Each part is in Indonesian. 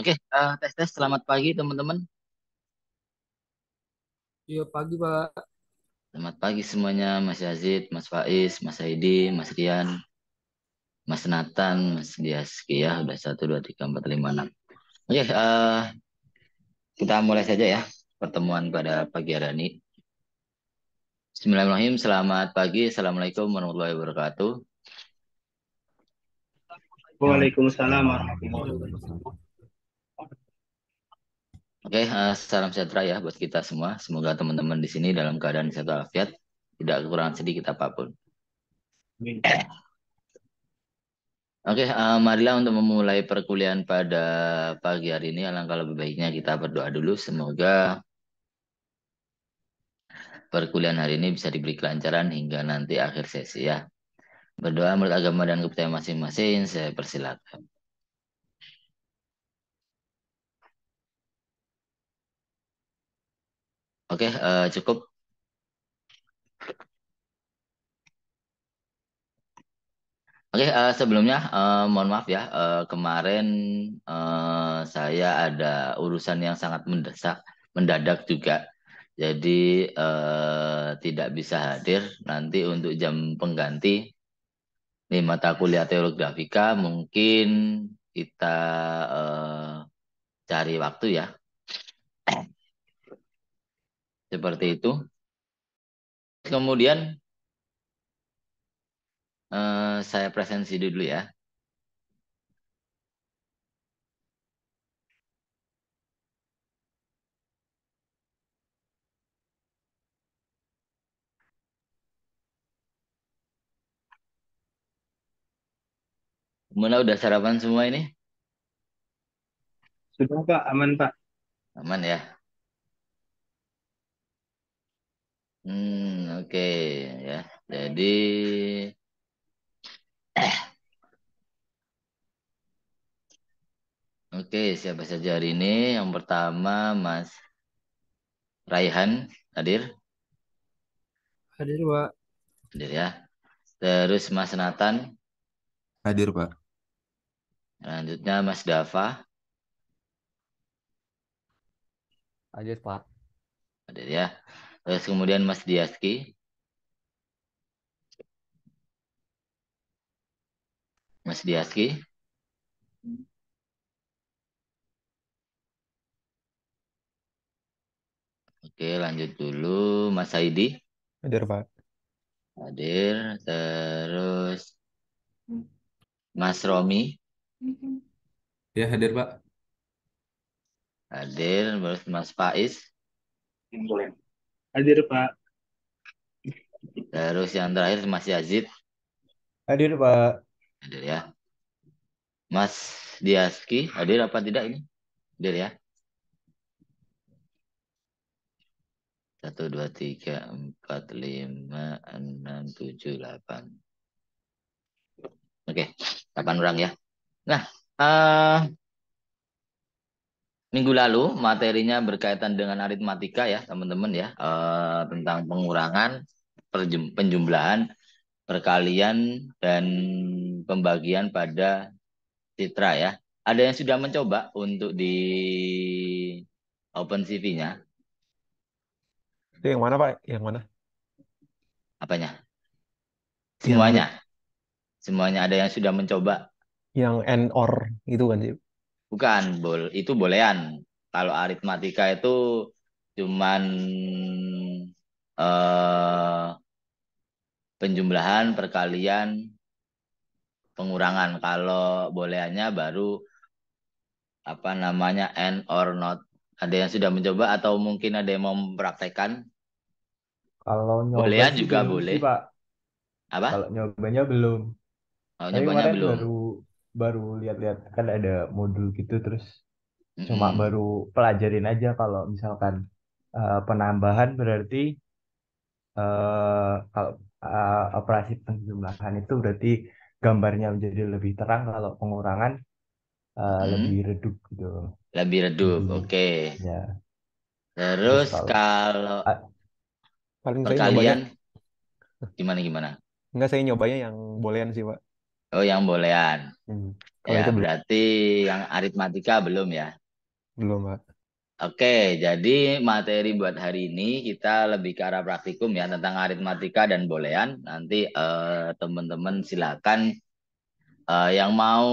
Oke, uh, tes tes. Selamat pagi teman-teman. Iya pagi Pak. Selamat pagi semuanya, Mas Yazid, Mas Faiz, Mas Haidi, Mas Rian, Mas Nathan, Mas Dias, ya. Udah satu dua tiga empat lima enam. Oke, eh, kita mulai saja ya pertemuan pada pagi hari ini. Bismillahirrahmanirrahim. Selamat pagi. Assalamualaikum warahmatullahi wabarakatuh. Waalaikumsalam warahmatullahi wabarakatuh. Oke, uh, salam sejahtera ya buat kita semua. Semoga teman-teman di sini dalam keadaan sehat walafiat, tidak kekurangan sedikit apapun. Oke, okay, uh, eh, marilah untuk memulai perkuliahan pada pagi hari ini. Alangkah lebih baiknya kita berdoa dulu. Semoga perkuliahan hari ini bisa diberi kelancaran hingga nanti akhir sesi ya. Berdoa menurut agama dan kepercayaan masing-masing. Saya persilakan. Oke, uh, cukup. Oke, okay, uh, eh, sebelumnya uh, mohon maaf ya, uh, kemarin uh, saya ada urusan yang sangat mendesak, mendadak juga. Jadi uh, tidak bisa hadir nanti untuk jam pengganti di mata kuliah teologi grafika mungkin kita uh, cari waktu ya seperti itu. Kemudian eh, saya presensi dulu ya. mana udah sarapan semua ini? Sudah Pak, aman Pak. Aman ya. Hmm, oke okay, ya. Jadi eh. Oke, okay, siapa saja hari ini? Yang pertama Mas Raihan hadir. Hadir, Pak. Hadir ya. Terus Mas Nathan. Hadir, Pak. Selanjutnya Mas Dava. Hadir, Pak. Hadir ya. Terus kemudian Mas Diaski. Mas Diaski. Oke, lanjut dulu Mas Saidi. Hadir, Pak. Hadir. Terus Mas Romi. Ya, hadir, Pak. Hadir. Terus Mas Faiz. Boleh. Hadir, Pak. Terus yang terakhir Mas Yazid. Hadir, Pak. Hadir ya. Mas Diaski, hadir apa tidak ini? Hadir ya. Satu, dua, tiga, empat, lima, enam, tujuh, delapan. Oke, delapan orang ya. Nah, uh, Minggu lalu materinya berkaitan dengan aritmatika ya teman-teman ya e, tentang pengurangan, penjumlahan, perkalian dan pembagian pada citra ya. Ada yang sudah mencoba untuk di Open CV-nya? Itu yang mana Pak? Yang mana? Apanya? Semuanya. Semuanya ada yang sudah mencoba. Yang or itu kan sih? Bukan, bol, itu bolehan. Kalau aritmatika itu cuman eh, penjumlahan, perkalian, pengurangan. Kalau boleannya baru apa namanya and or not. Ada yang sudah mencoba atau mungkin ada yang mau mempraktekkan? Kalau nyoba juga boleh. Sih, Pak. Apa? Kalau nyobanya belum. Kalau oh, nyobanya belum. Baru baru lihat-lihat kan ada modul gitu terus cuma baru pelajarin aja kalau misalkan uh, penambahan berarti uh, kalau uh, operasi penjumlahan itu berarti gambarnya menjadi lebih terang kalau pengurangan uh, lebih redup gitu lebih redup oke okay. ya terus, terus kalau, kalau paling perkalian gimana gimana Enggak saya nyobanya yang bolean sih pak Oh, yang bolehan. Hmm. Kalau ya, itu belum. berarti yang aritmatika belum ya? Belum, Pak. Oke, jadi materi buat hari ini kita lebih ke arah praktikum ya tentang aritmatika dan bolehan. Nanti teman eh, teman-teman silakan eh, yang mau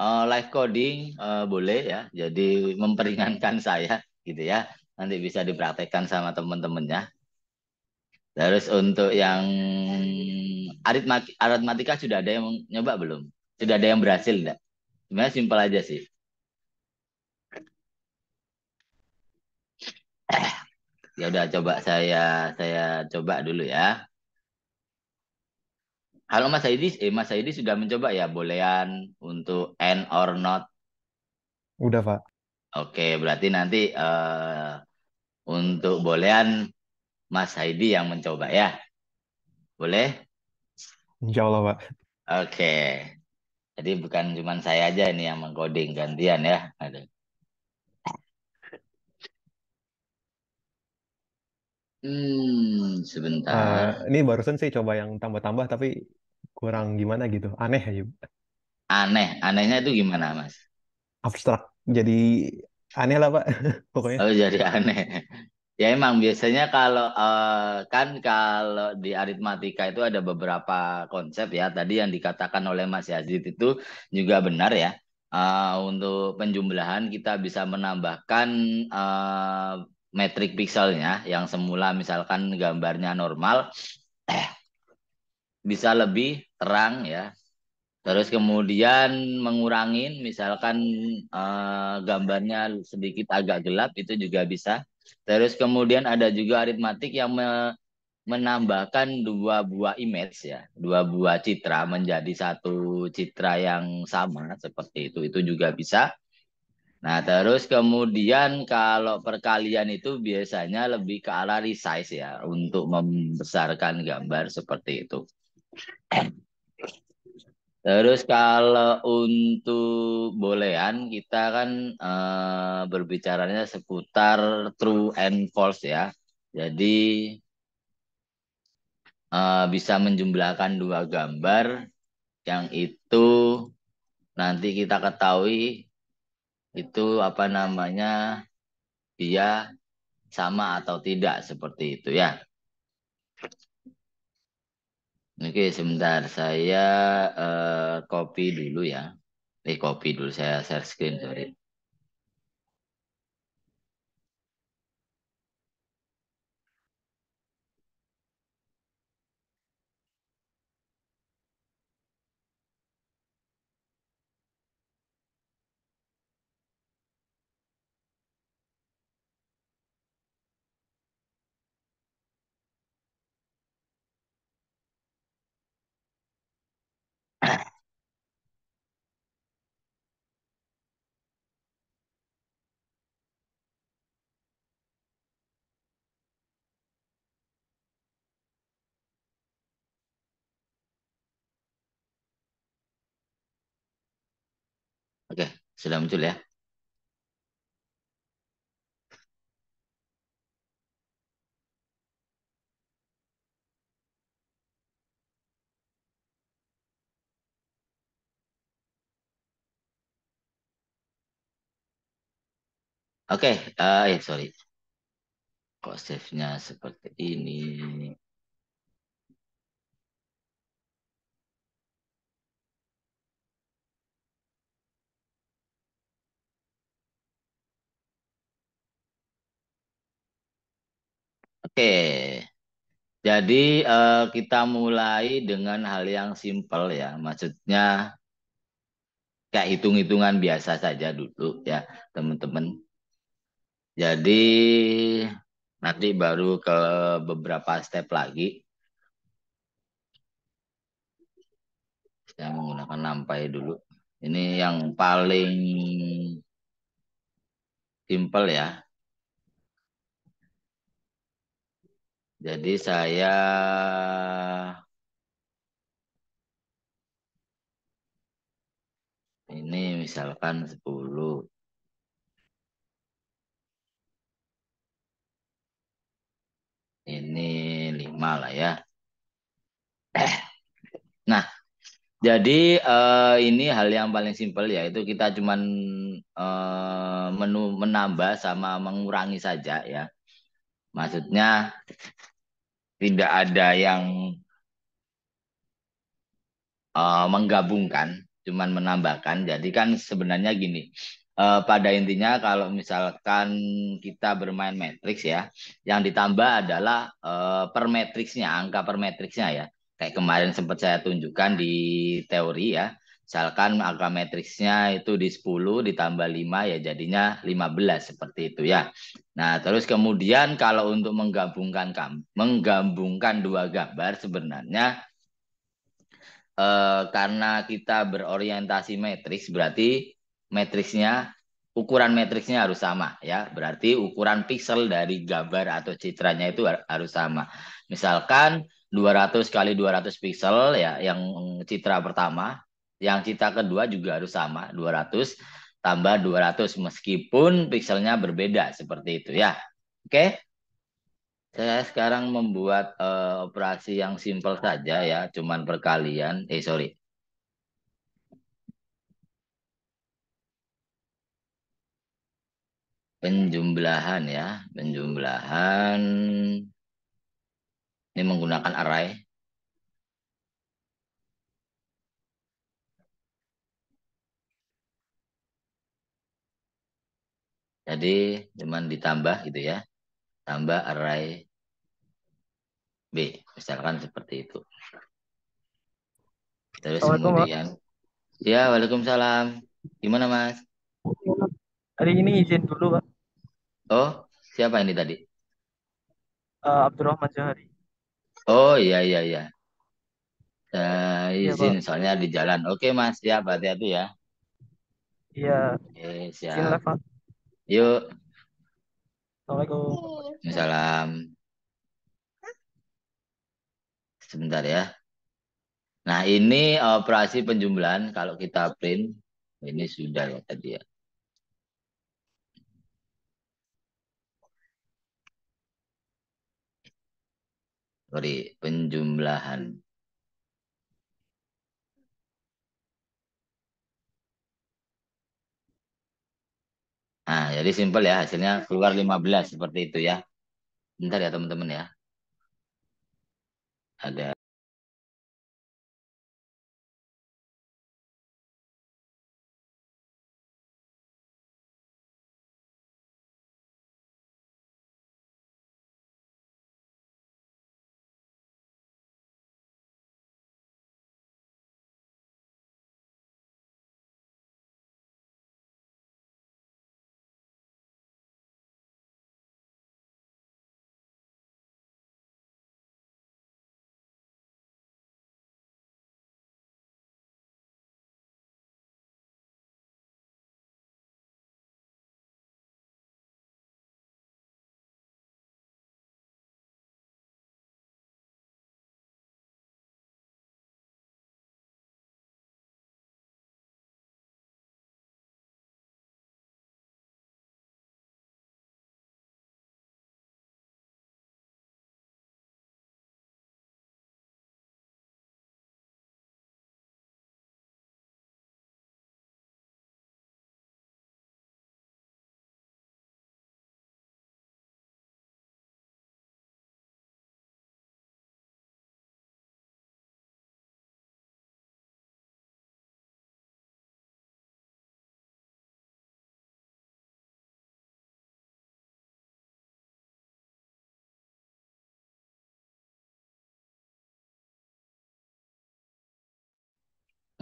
eh, live coding eh, boleh ya. Jadi memperingankan saya gitu ya. Nanti bisa dipraktekkan sama teman-temannya. Terus untuk yang aritmatika, aritmatika sudah ada yang nyoba belum? Sudah ada yang berhasil enggak? Sebenarnya simpel aja sih. Eh, ya udah coba saya saya coba dulu ya. Halo Mas Haidi, eh Mas Haidi sudah mencoba ya boolean untuk and or not? Udah, Pak. Oke, berarti nanti uh, untuk boolean Mas Haidi yang mencoba ya. Boleh? Insya Allah, Pak. Oke. Jadi bukan cuma saya aja ini yang mengcoding gantian ya. Ada. Hmm, sebentar. Uh, ini barusan sih coba yang tambah-tambah tapi kurang gimana gitu. Aneh aja. Aneh, anehnya itu gimana, Mas? Abstrak. Jadi aneh lah, Pak. Pokoknya. Oh, jadi aneh. Ya emang biasanya kalau uh, kan kalau di aritmatika itu ada beberapa konsep ya. Tadi yang dikatakan oleh Mas Yazid itu juga benar ya. Uh, untuk penjumlahan kita bisa menambahkan uh, metrik pikselnya yang semula misalkan gambarnya normal eh, bisa lebih terang ya. Terus kemudian mengurangin misalkan uh, gambarnya sedikit agak gelap itu juga bisa Terus kemudian ada juga aritmatik yang me menambahkan dua buah image ya, dua buah citra menjadi satu citra yang sama seperti itu. Itu juga bisa. Nah, terus kemudian kalau perkalian itu biasanya lebih ke arah resize ya untuk membesarkan gambar seperti itu. Terus kalau untuk bolehan kita kan uh, berbicaranya seputar true and false ya. Jadi uh, bisa menjumlahkan dua gambar yang itu nanti kita ketahui itu apa namanya dia sama atau tidak seperti itu ya. Oke, sebentar saya uh, copy dulu ya. Eh, copy dulu saya share screen sorry. Oke, sudah muncul ya. Oke, okay, uh, eh, eh sorry. Kok save-nya seperti ini? Oke, jadi uh, kita mulai dengan hal yang simpel ya, maksudnya kayak hitung-hitungan biasa saja dulu ya, teman-teman. Jadi nanti baru ke beberapa step lagi. Saya menggunakan nampai dulu. Ini yang paling simpel ya. Jadi saya ini misalkan 10. Ini 5 lah ya. Nah, jadi eh, ini hal yang paling simpel yaitu kita cuman eh, menu menambah sama mengurangi saja ya. Maksudnya tidak ada yang uh, menggabungkan, cuman menambahkan. Jadi kan sebenarnya gini, uh, pada intinya kalau misalkan kita bermain matriks ya, yang ditambah adalah uh, per matriksnya, angka per matriksnya ya. Kayak kemarin sempat saya tunjukkan di teori ya, Misalkan matriksnya itu di 10 ditambah 5 ya jadinya 15 seperti itu ya. Nah, terus kemudian kalau untuk menggabungkan menggabungkan dua gambar sebenarnya eh, karena kita berorientasi matriks berarti matriksnya ukuran matriksnya harus sama ya. Berarti ukuran piksel dari gambar atau citranya itu harus sama. Misalkan 200 kali 200 piksel ya yang citra pertama yang cita kedua juga harus sama, 200 tambah 200 meskipun pixelnya berbeda seperti itu ya. Oke. Saya sekarang membuat uh, operasi yang simpel saja ya, cuman perkalian. Eh sorry, penjumlahan ya penjumlahan ini menggunakan array Jadi cuman ditambah gitu ya. Tambah array B. Misalkan seperti itu. Terus kemudian. Ya, Waalaikumsalam. Gimana, Mas? Hari ini izin dulu, Pak. Oh, siapa ini tadi? Uh, Abdurrahman Zahari. Oh, iya, iya, iya. Uh, izin, ya, soalnya di jalan. Oke, Mas. Siap, hati-hati ya. Iya. Oke, siap. Silakan. Yuk. Assalamualaikum. Salam. Sebentar ya. Nah, ini eh, operasi penjumlahan kalau kita print ini sudah ya tadi ya. Sorry, penjumlahan. Nah, jadi simpel ya, hasilnya keluar 15 seperti itu ya. Bentar ya teman-teman ya. Ada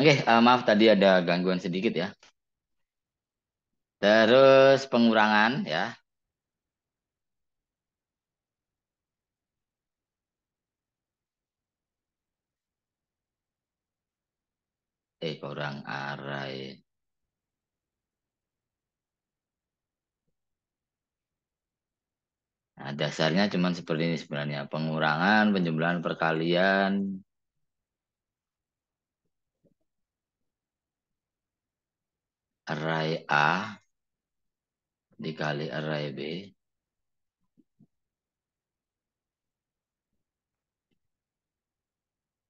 Oke, uh, maaf tadi ada gangguan sedikit ya. Terus pengurangan ya. Eh, kurang arai. Nah, dasarnya cuman seperti ini sebenarnya. Pengurangan, penjumlahan perkalian, array A dikali array B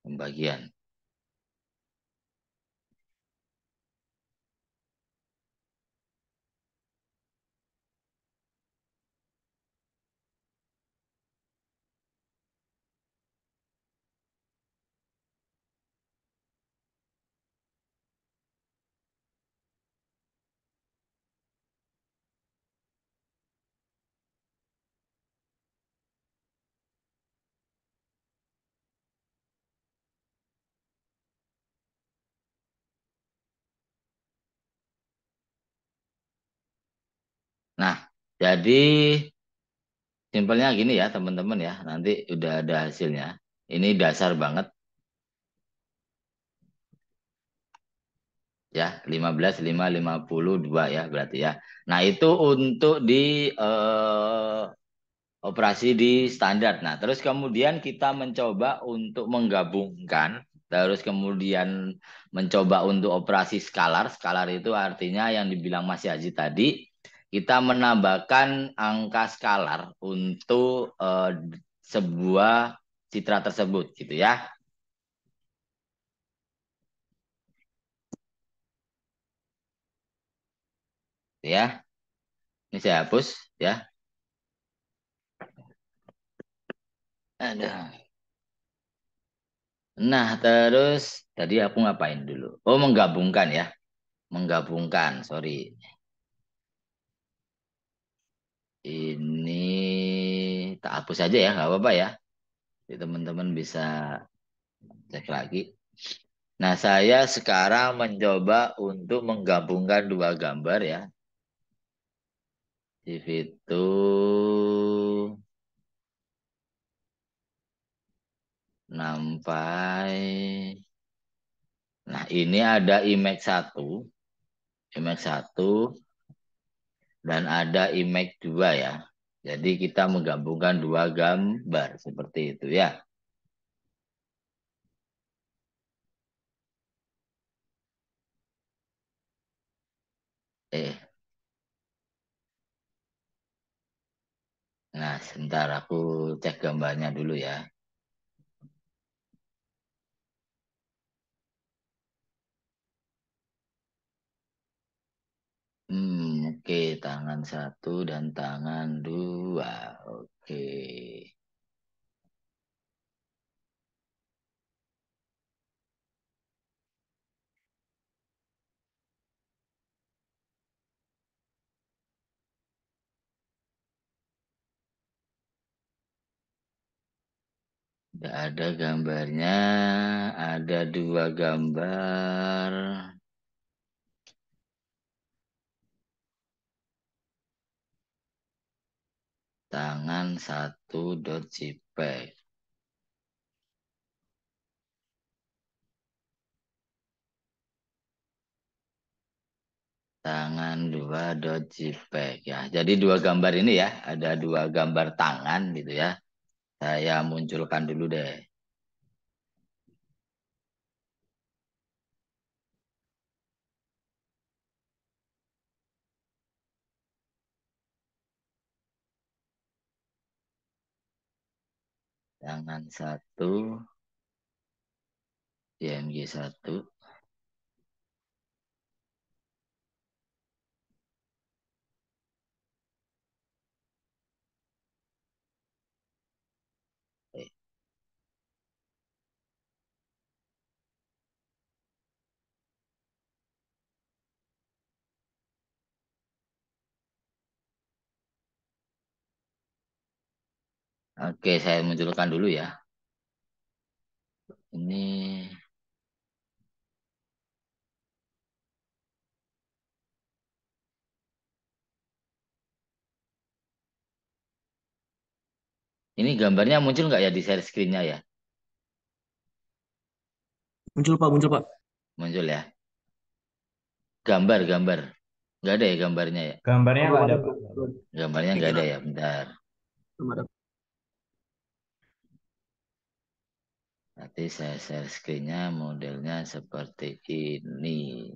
pembagian Nah, jadi simpelnya gini ya teman-teman ya, nanti udah ada hasilnya. Ini dasar banget. Ya, 15, 5, 52 ya berarti ya. Nah, itu untuk di eh, operasi di standar. Nah, terus kemudian kita mencoba untuk menggabungkan, terus kemudian mencoba untuk operasi skalar. Skalar itu artinya yang dibilang Mas Haji tadi, kita menambahkan angka skalar untuk uh, sebuah citra tersebut gitu ya. Gitu ya. Ini saya hapus ya. Aduh. Nah, terus tadi aku ngapain dulu? Oh, menggabungkan ya. Menggabungkan, sorry ini tak hapus aja ya nggak apa-apa ya jadi teman-teman bisa cek lagi nah saya sekarang mencoba untuk menggabungkan dua gambar ya di fitur nampai nah ini ada image satu image satu dan ada image 2 ya. Jadi kita menggabungkan dua gambar seperti itu ya. Eh. Nah, sebentar aku cek gambarnya dulu ya. Hmm, oke, okay. Tangan satu dan tangan dua. Oke, okay. Tidak ada gambarnya, ada dua gambar. tangan1.jpg. satu tangan dua dot jpeg ya jadi dua gambar ini ya ada dua gambar tangan gitu ya saya munculkan dulu deh tangan satu, DMG satu, Oke, saya munculkan dulu ya. Ini Ini gambarnya muncul nggak ya di share screen-nya ya? Muncul Pak, muncul Pak. Muncul ya. Gambar, gambar. Nggak ada ya gambarnya ya? Gambarnya oh, nggak ada Pak. Gambarnya nggak ada ya, bentar. Tidak ada Nanti saya share screen-nya modelnya seperti ini.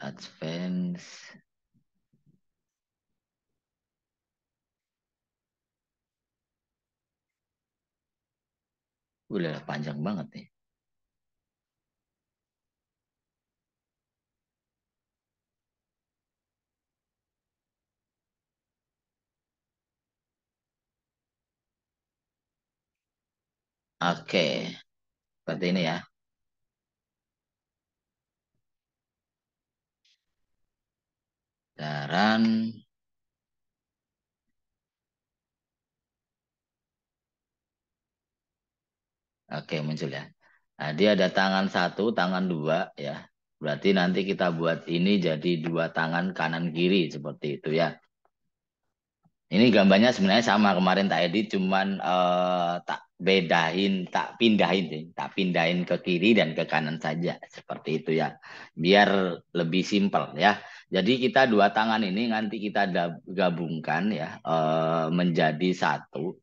Advance. Udah panjang banget nih. Oke. Seperti ini ya. Daran Oke, muncul ya. Nah, dia ada tangan satu, tangan dua ya. Berarti nanti kita buat ini jadi dua tangan kanan kiri seperti itu ya. Ini gambarnya sebenarnya sama kemarin tak edit, cuman uh, tak bedain tak pindahin sih tak pindahin ke kiri dan ke kanan saja seperti itu ya biar lebih simpel ya jadi kita dua tangan ini nanti kita gabungkan ya eh, menjadi satu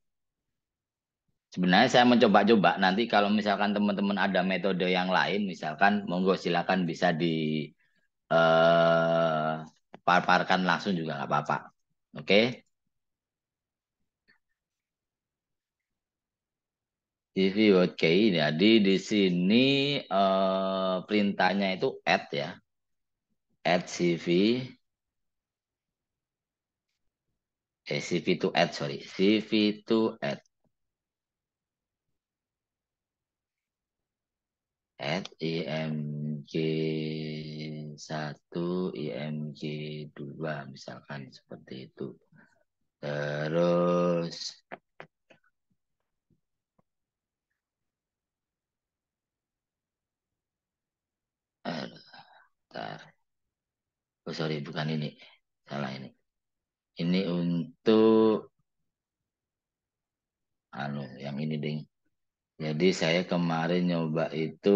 sebenarnya saya mencoba-coba nanti kalau misalkan teman-teman ada metode yang lain misalkan monggo silakan bisa di eh, paparkan langsung juga nggak apa-apa oke CV oke KI ya. Di di sini uh, perintahnya itu add ya. Add CV. Eh, CV to add, sorry. CV to add. Add IMG satu IMG dua misalkan seperti itu. Terus Aduh, Oh, sorry, bukan ini. Salah ini. Ini untuk anu yang ini ding. Jadi saya kemarin nyoba itu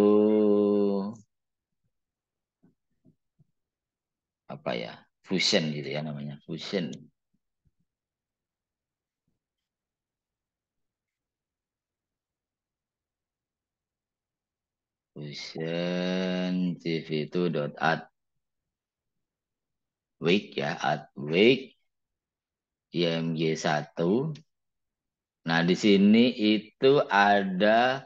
apa ya? Fusion gitu ya namanya, fusion. Fusion CV2 dot at week ya at week img 1 nah di sini itu ada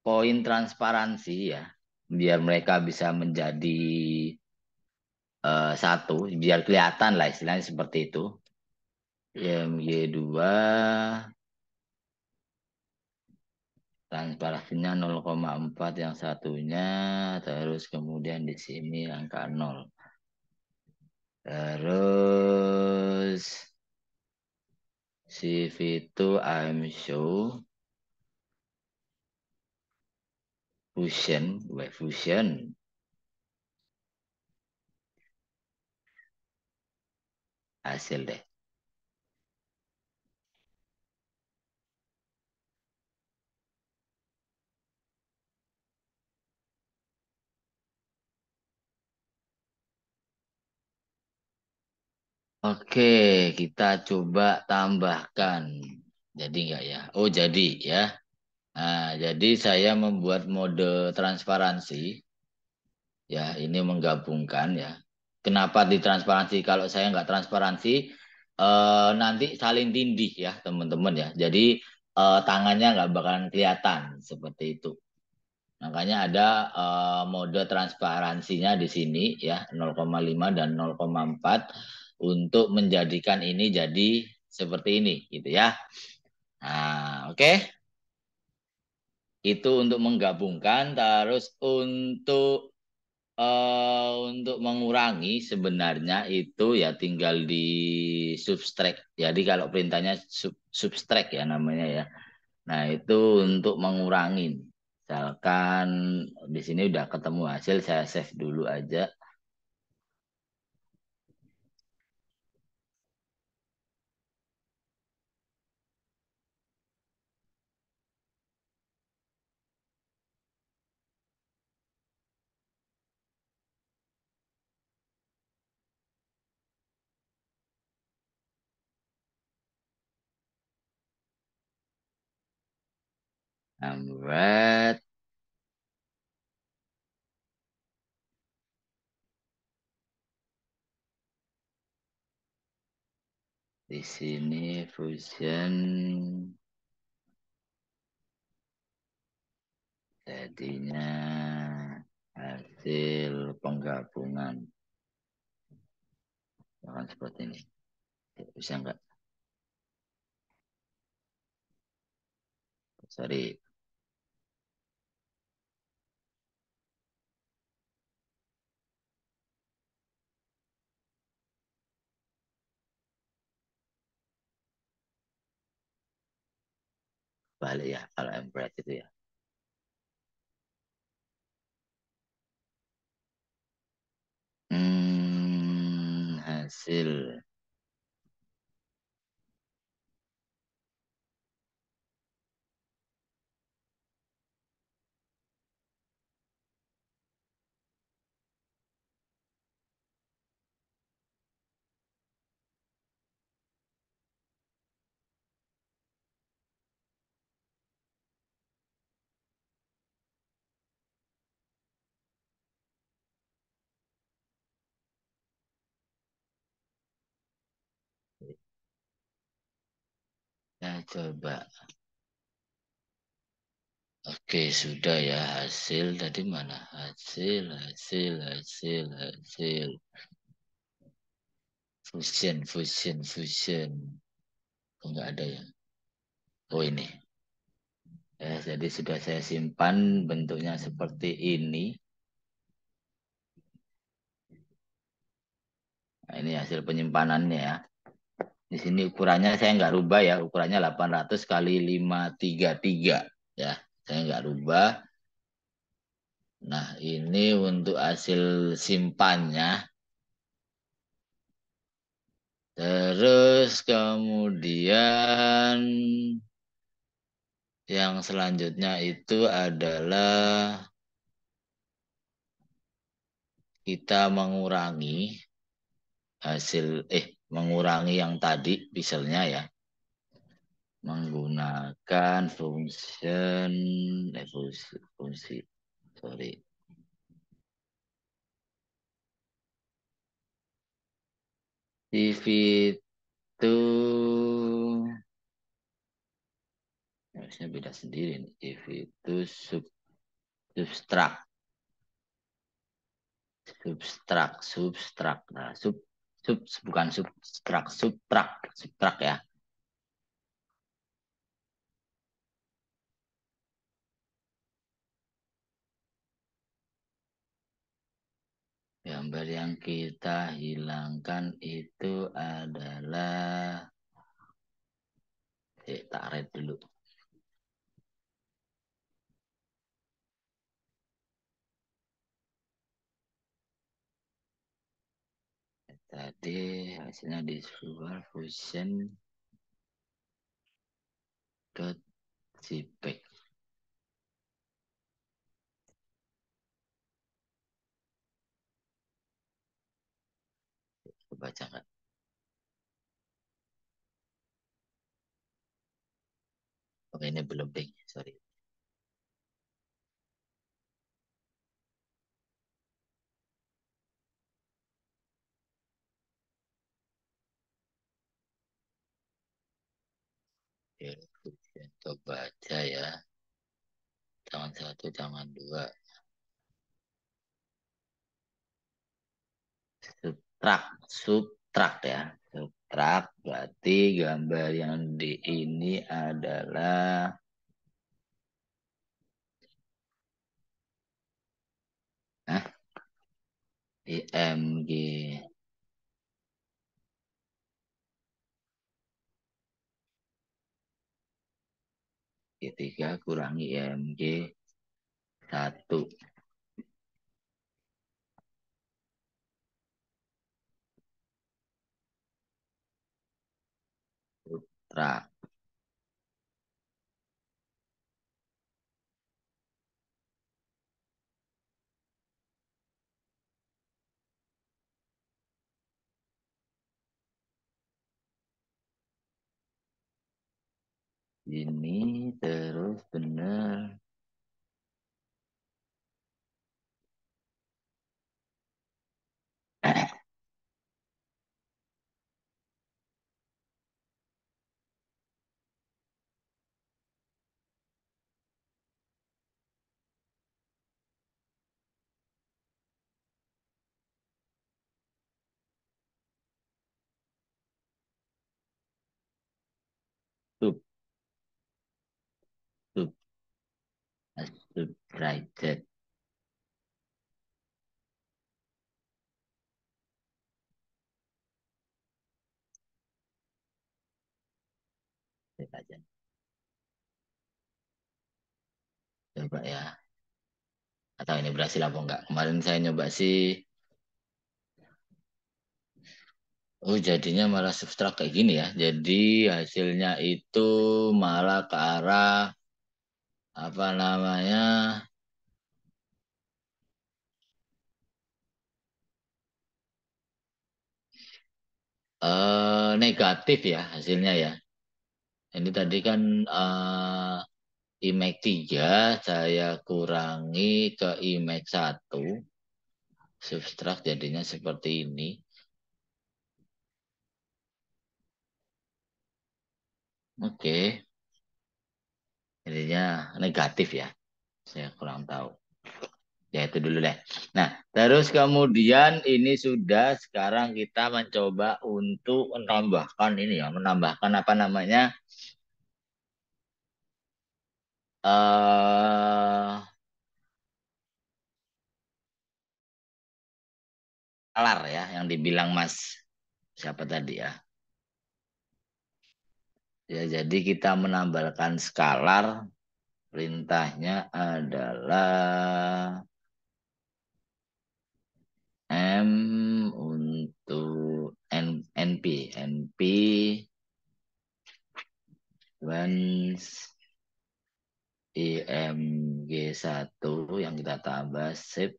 poin transparansi ya biar mereka bisa menjadi uh, satu biar kelihatan lah istilahnya seperti itu img 2 transparansinya 0,4 yang satunya terus kemudian di sini angka 0 terus si itu I'm show fusion by fusion hasil deh Oke, kita coba tambahkan. Jadi enggak ya? Oh, jadi ya. Nah, jadi saya membuat mode transparansi. Ya, ini menggabungkan ya. Kenapa di transparansi? Kalau saya enggak transparansi, eh, nanti saling tindih ya, teman-teman ya. Jadi eh, tangannya enggak bakalan kelihatan seperti itu. Makanya ada eh, mode transparansinya di sini ya, 0,5 dan 0,4 untuk menjadikan ini jadi seperti ini gitu ya. Nah, oke. Okay. Itu untuk menggabungkan terus untuk uh, untuk mengurangi sebenarnya itu ya tinggal di subtract. Jadi kalau perintahnya sub, subtract ya namanya ya. Nah, itu untuk mengurangi. Misalkan di sini udah ketemu hasil saya save dulu aja. Red Di sini fusion jadinya hasil penggabungan. akan seperti ini. Bisa enggak? Sorry, balik ya kalau embrace itu ya hmm, hasil coba. Oke, sudah ya hasil tadi mana? Hasil, hasil, hasil, hasil. Fusion, fusion, fusion. Enggak ada ya? Oh ini. Ya, jadi sudah saya simpan bentuknya seperti ini. Nah, ini hasil penyimpanannya ya. Di sini ukurannya saya nggak rubah ya, ukurannya 800 kali 533 ya. Saya nggak rubah. Nah, ini untuk hasil simpannya. Terus kemudian yang selanjutnya itu adalah kita mengurangi hasil eh mengurangi yang tadi pixelnya ya menggunakan function eh, fungsi, fungsi sorry TV itu harusnya beda sendiri nih TV itu sub substrak substrak substrak nah sub sub bukan subtrak subtrak subtrak ya gambar yang kita hilangkan itu adalah eh, tak red dulu Tadi hasilnya di visual fusion dot jpeg. Baca nggak? oke oh, ini belum ping, sorry. coba aja ya. tangan satu, tangan dua. Subtrak, subtrak ya. Subtrak berarti gambar yang di ini adalah Hah? IMG. Y3 kurangi IMG 1. Putra. ini terus benar Righted. aja. Coba ya. Atau ini berhasil apa enggak. Kemarin saya nyoba sih. Oh jadinya malah substrak kayak gini ya. Jadi hasilnya itu malah ke arah apa namanya uh, negatif ya hasilnya ya. Ini tadi kan uh, image 3 saya kurangi ke image 1. Substrak jadinya seperti ini. Oke. Okay jadinya negatif ya saya kurang tahu ya itu dulu deh nah terus kemudian ini sudah sekarang kita mencoba untuk menambahkan ini ya menambahkan apa namanya uh, alar ya yang dibilang Mas siapa tadi ya Ya, jadi kita menambahkan skalar perintahnya adalah M untuk N, NP NP once IMG1 yang kita tambah sip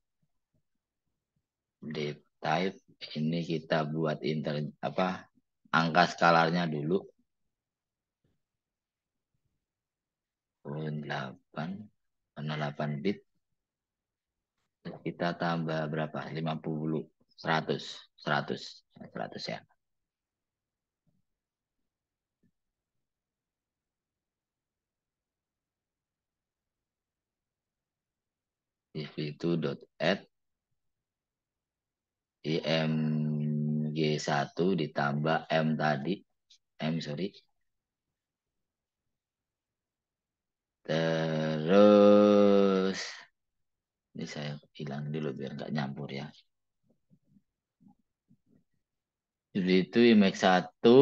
date type ini kita buat inter apa angka skalarnya dulu 8 karena 8 bit kita tambah berapa 50 100 100 100 ya if itu dot add img1 ditambah m tadi m sorry Terus ini saya hilang dulu biar nggak nyampur ya. Jadi itu IMAX 1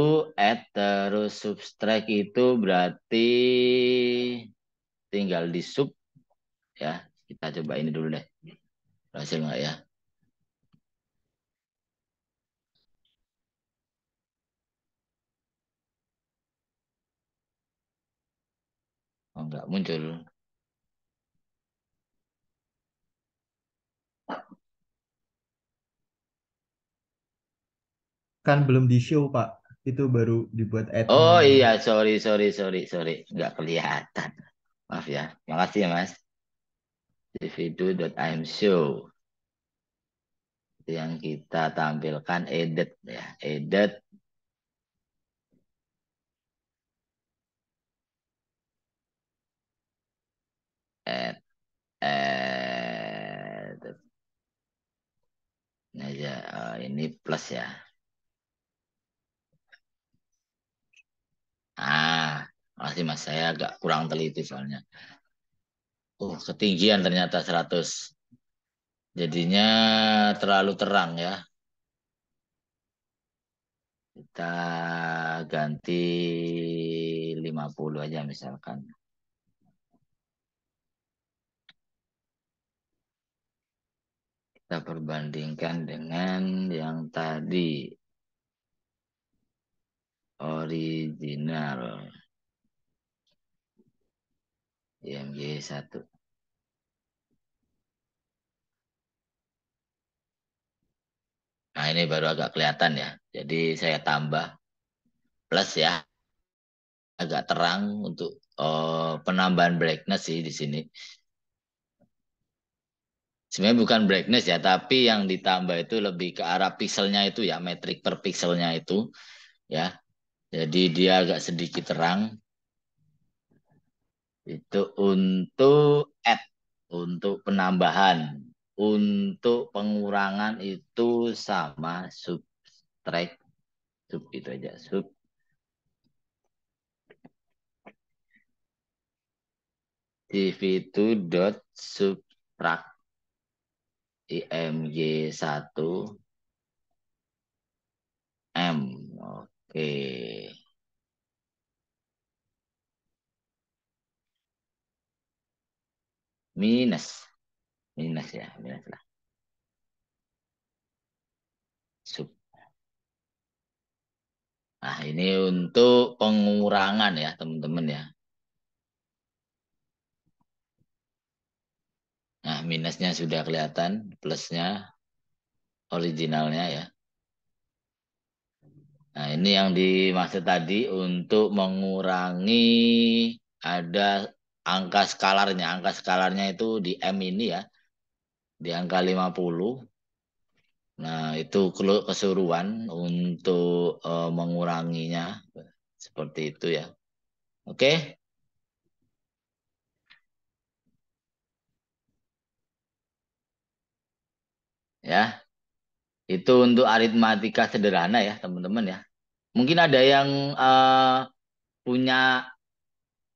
add terus subtract itu berarti tinggal di sub ya. Kita coba ini dulu deh. Berhasil nggak ya? Oh, nggak muncul. Kan belum di show, Pak. Itu baru dibuat item. Oh iya, sorry, sorry, sorry, sorry. Nggak kelihatan. Maaf ya. Makasih ya, Mas. tv2.imshow. Yang kita tampilkan edit ya. Edit at add. ini aja uh, ini plus ya ah masih mas saya agak kurang teliti soalnya uh ketinggian ternyata 100 jadinya terlalu terang ya kita ganti 50 aja misalkan Kita perbandingkan dengan yang tadi. Original. IMG 1. Nah, ini baru agak kelihatan ya. Jadi saya tambah plus ya. Agak terang untuk oh, penambahan brightness sih di sini sebenarnya bukan brightness ya, tapi yang ditambah itu lebih ke arah pixelnya itu ya, metrik per pixelnya itu ya. Jadi dia agak sedikit terang. Itu untuk add, untuk penambahan. Untuk pengurangan itu sama subtract. Sub itu aja, sub. TV itu dot subtract IMY 1 M. Oke. Minus. Minus ya, minus lah. Sub. Nah, ini untuk pengurangan ya, teman-teman ya. Nah, minusnya sudah kelihatan, plusnya originalnya ya. Nah, ini yang dimaksud tadi untuk mengurangi ada angka skalarnya. Angka skalarnya itu di M ini ya, di angka 50. Nah, itu keseluruhan untuk eh, menguranginya. Seperti itu ya. Oke. Okay? ya itu untuk aritmatika sederhana ya teman-teman ya mungkin ada yang uh, punya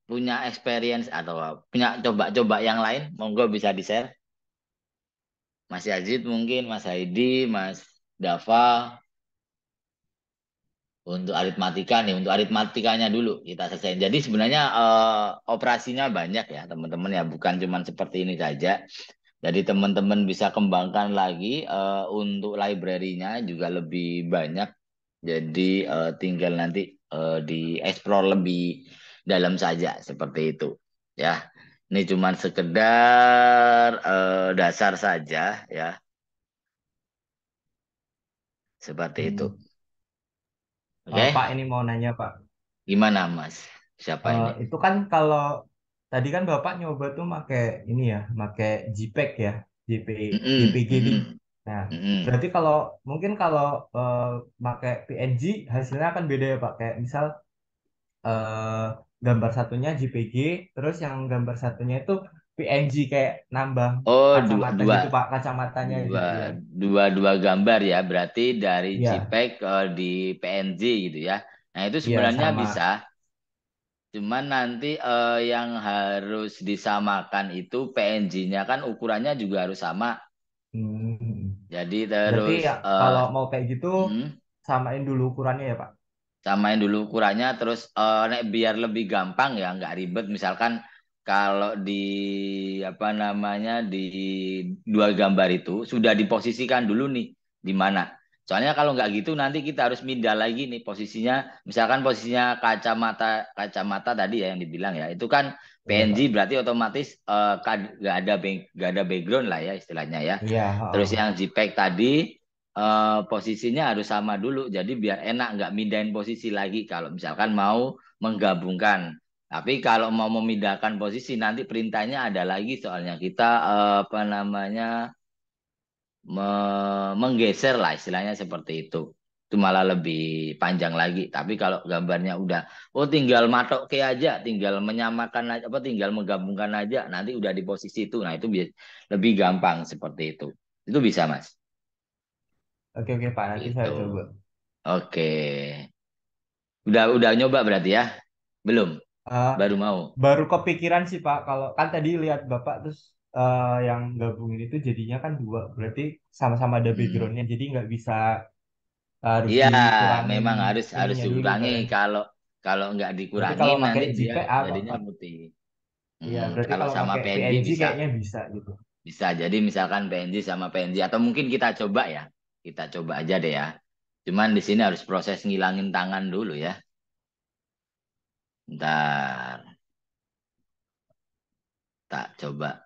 punya experience atau punya coba-coba yang lain monggo bisa di share Mas Yazid mungkin Mas Haidi Mas Dava untuk aritmatika nih untuk aritmatikanya dulu kita selesai jadi sebenarnya uh, operasinya banyak ya teman-teman ya bukan cuma seperti ini saja jadi teman-teman bisa kembangkan lagi uh, untuk library-nya juga lebih banyak. Jadi uh, tinggal nanti uh, eh, di explore lebih dalam saja seperti itu ya. Ini cuma sekedar uh, dasar saja ya. Seperti hmm. itu. Oke. Okay? Oh, Pak ini mau nanya Pak. Gimana Mas? Siapa uh, ini? Itu kan kalau tadi kan bapak nyoba tuh pakai ini ya pakai JPEG ya JP JPG mm-hmm. nah mm-hmm. berarti kalau mungkin kalau uh, eh, pakai PNG hasilnya akan beda ya pak kayak misal uh, gambar satunya JPG terus yang gambar satunya itu PNG kayak nambah oh dua dua gitu, pak kacamatanya gitu dua, gitu, dua dua gambar ya berarti dari yeah. JPEG uh, di PNG gitu ya nah itu iya, sebenarnya yeah, bisa Cuman nanti eh, yang harus disamakan itu PNG-nya kan ukurannya juga harus sama. Hmm. Jadi terus Berarti ya, eh, kalau mau kayak gitu hmm, samain dulu ukurannya ya Pak. samain dulu ukurannya terus eh, nek biar lebih gampang ya nggak ribet misalkan kalau di apa namanya di dua gambar itu sudah diposisikan dulu nih di mana Soalnya kalau nggak gitu nanti kita harus pindah lagi nih posisinya. Misalkan posisinya kacamata kacamata tadi ya yang dibilang ya. Itu kan iya. PNG berarti otomatis eh, kan nggak uh, gak ada nggak ada background lah ya istilahnya ya. ya Terus yang JPEG tadi uh, posisinya harus sama dulu. Jadi biar enak nggak mindahin posisi lagi kalau misalkan mau menggabungkan. Tapi kalau mau memindahkan posisi nanti perintahnya ada lagi soalnya kita uh, apa namanya me menggeser lah istilahnya seperti itu. Itu malah lebih panjang lagi. Tapi kalau gambarnya udah, oh tinggal matok ke aja, tinggal menyamakan apa tinggal menggabungkan aja, nanti udah di posisi itu. Nah itu lebih gampang seperti itu. Itu bisa mas. Oke oke pak, nanti gitu. saya coba. Oke. Udah udah nyoba berarti ya? Belum? Uh, baru mau. Baru kepikiran sih Pak, kalau kan tadi lihat Bapak terus uh, yang gabungin itu jadinya kan dua berarti sama-sama ada hmm. backgroundnya hmm. jadi nggak bisa harus ya, dikurangi. memang harus harus dikurangi kan. kalau kalau nggak dikurangi kalau nanti dia GPA, jadinya putih iya hmm, kalau, kalau sama PNG, PNG bisa kayaknya bisa gitu bisa jadi misalkan PNG sama PNG atau mungkin kita coba ya kita coba aja deh ya cuman di sini harus proses ngilangin tangan dulu ya ntar tak coba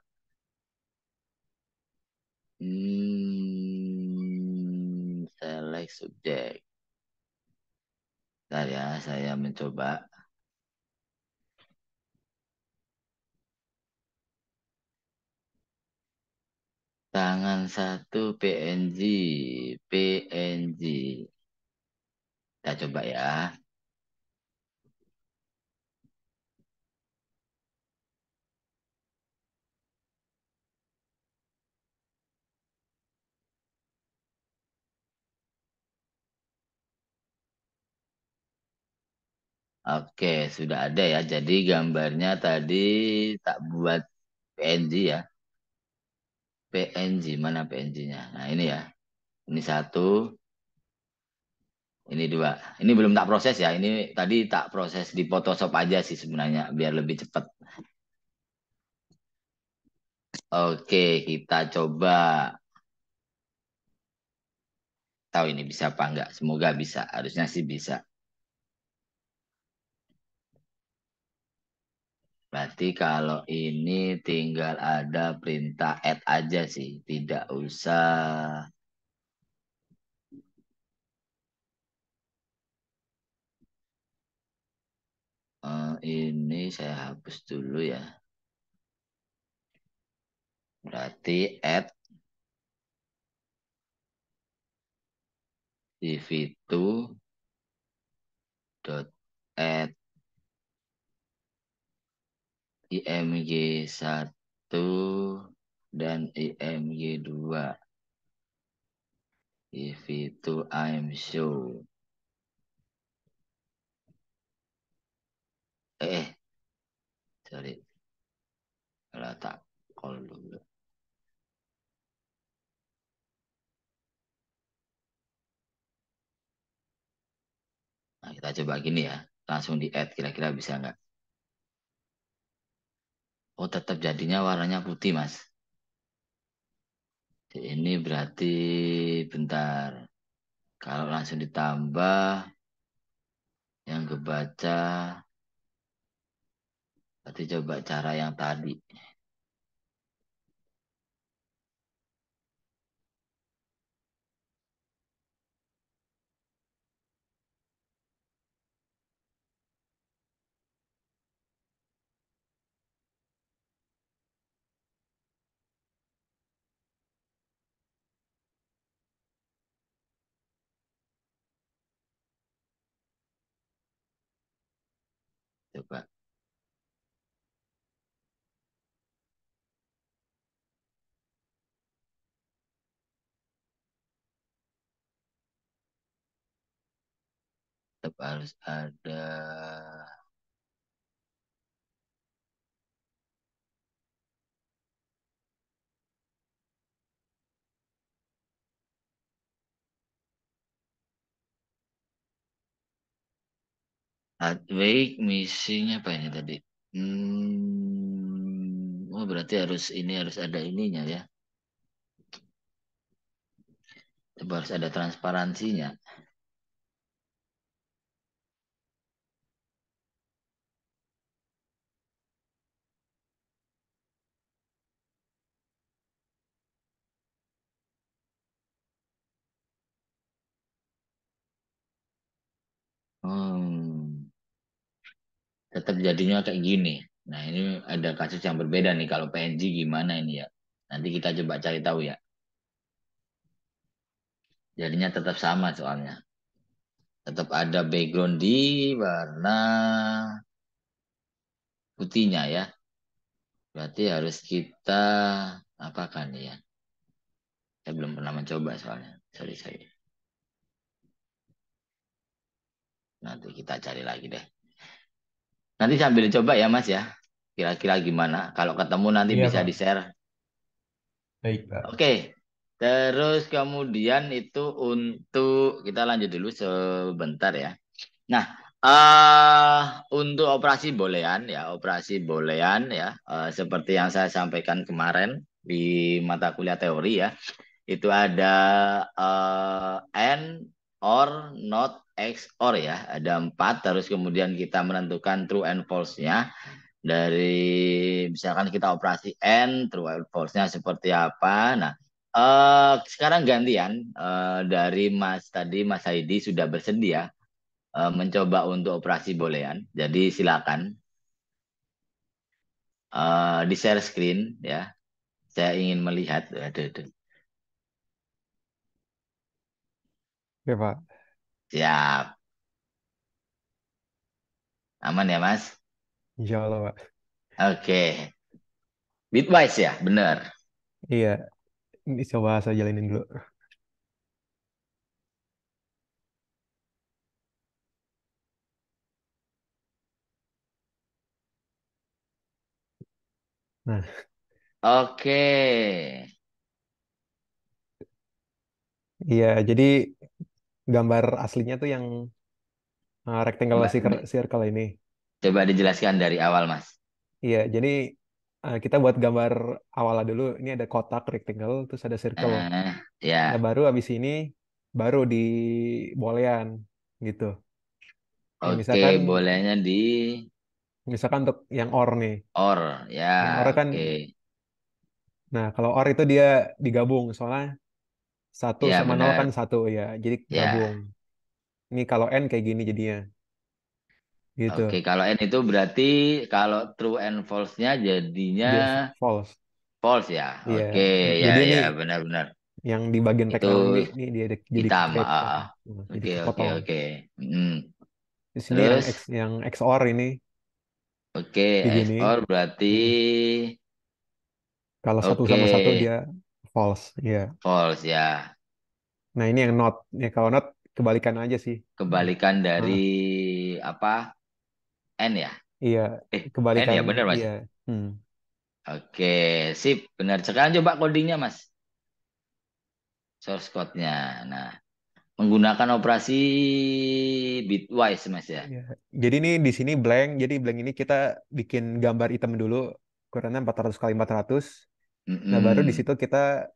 Hmm, select subjek. Bentar ya, saya mencoba. Tangan satu PNG, PNG. Kita coba ya. Oke, sudah ada ya. Jadi gambarnya tadi tak buat PNG ya. PNG, mana PNG-nya? Nah ini ya. Ini satu. Ini dua. Ini belum tak proses ya. Ini tadi tak proses di Photoshop aja sih sebenarnya. Biar lebih cepat. Oke, kita coba. Tahu ini bisa apa enggak. Semoga bisa. Harusnya sih bisa. Berarti kalau ini tinggal ada perintah add aja sih. Tidak usah eh, ini saya hapus dulu ya. Berarti add div itu dot add IMG 1 dan IMG 2. If itu I'm sure. Eh, sorry. Kalau tak call dulu. Nah, kita coba gini ya. Langsung di add kira-kira bisa nggak? Oh tetap jadinya warnanya putih mas. Ini berarti bentar. Kalau langsung ditambah yang kebaca berarti coba cara yang tadi. coba. Tetap harus ada baik misinya apa ini tadi? Hmm, oh berarti harus ini harus ada ininya ya. Harus ada transparansinya. Hmm tetap jadinya kayak gini. Nah ini ada kasus yang berbeda nih kalau PNG gimana ini ya. Nanti kita coba cari tahu ya. Jadinya tetap sama soalnya. Tetap ada background di warna putihnya ya. Berarti harus kita apakan ya. Saya belum pernah mencoba soalnya. Sorry, sorry. Nanti kita cari lagi deh. Nanti sambil coba ya Mas ya. Kira-kira gimana? Kalau ketemu nanti iya, bisa Pak. di-share. Baik, Pak. Oke. Terus kemudian itu untuk kita lanjut dulu sebentar ya. Nah, uh, untuk operasi bolean ya, operasi bolean ya, uh, seperti yang saya sampaikan kemarin di mata kuliah teori ya, itu ada uh, eh, and or not X XOR ya, ada empat. Terus kemudian kita menentukan true and false-nya dari misalkan kita operasi n, true and false-nya seperti apa. Nah, eh, sekarang gantian eh, dari Mas tadi Mas Haidi sudah bersedia eh, mencoba untuk operasi boolean. Jadi silakan eh, di share screen ya. Saya ingin melihat. Aduh, aduh. Ya Pak. Siap. Aman ya, Mas? Insya Allah, Pak. Oke. Bitwise ya, benar. Iya. Ini coba saya jalanin dulu. Nah. Oke. Iya, jadi gambar aslinya tuh yang uh, rectangle Mbak, circle, circle ini. Coba dijelaskan dari awal, Mas. Iya, jadi uh, kita buat gambar awalnya dulu. Ini ada kotak rectangle, terus ada circle. Uh, eh, yeah. Iya. baru abis ini baru di bolean gitu. Nah, oke, okay, misalkan bolehnya di misalkan untuk yang or nih. Or, ya. Yeah, or kan. Okay. Nah, kalau or itu dia digabung soalnya satu ya, sama nol kan satu ya. Jadi ya. gabung. Ini kalau n kayak gini jadinya. Gitu. Oke, kalau n itu berarti kalau true and false-nya jadinya yes, false. False ya. Yeah. Oke, ya ya benar-benar. Yang di bagian itu ini, ini dia jadi hitam. Nah, oke, oke, oke. Di sini yang, X, yang XOR ini. Oke, okay, XOR berarti kalau satu okay. sama satu dia False, ya. False, ya. Nah, ini yang not. Ya, kalau not kebalikan aja sih. Kebalikan hmm. dari hmm. apa? N ya? Iya, eh, kebalikan. N ya, benar Mas. yeah. Hmm. Oke, sip. Benar. Sekarang coba codingnya, Mas. Source code-nya. Nah, menggunakan operasi bitwise mas ya. Iya. Jadi ini di sini blank, jadi blank ini kita bikin gambar item dulu, ukurannya 400 kali 400. Mm-mm. Nah baru di situ kita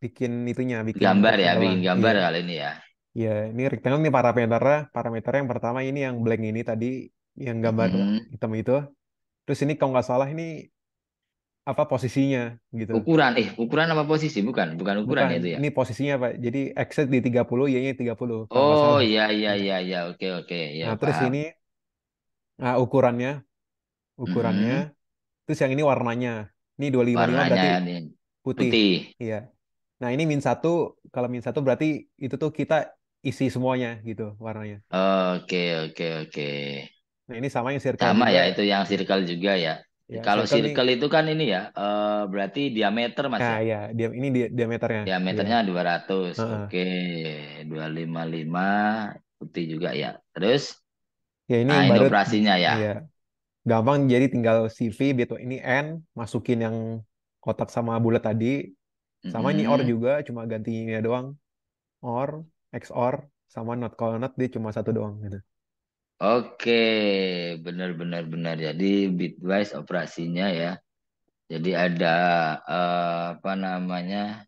bikin itunya, bikin gambar ya, bikin iya. gambar iya. kali ini ya. Iya, ini rectangle nih parameternya. Parameter yang pertama ini yang blank ini tadi yang gambar mm-hmm. hitam itu. Terus ini kalau nggak salah ini apa posisinya gitu. Ukuran eh ukuran apa posisi bukan bukan ukuran bukan, ya itu ya. Ini posisinya Pak. Jadi x di 30, y-nya 30. Oh iya iya iya iya oke oke ya. Nah, terus ini nah, ukurannya ukurannya. Mm-hmm. Terus yang ini warnanya. Ini 255 Warnanya berarti ini putih. putih. Iya. Nah, ini min 1 kalau min 1 berarti itu tuh kita isi semuanya gitu warnanya. Oke, oke, oke. Nah, ini sama yang circle. Sama juga. ya, itu yang circle juga ya. ya kalau circle, circle ini... itu kan ini ya, uh, berarti diameter Mas. Nah, ya, iya, dia, ini di diameternya. Diameternya ya. 200. Uh -huh. Oke, okay. 255 putih juga ya. Terus Ya ini nah, baru, inovasinya ya. Iya gampang jadi tinggal CV gitu ini N masukin yang kotak sama bulat tadi sama mm ini or juga cuma gantinya doang or XOR sama not kalau not dia cuma satu doang gitu oke benar-benar benar jadi bitwise operasinya ya jadi ada uh, apa namanya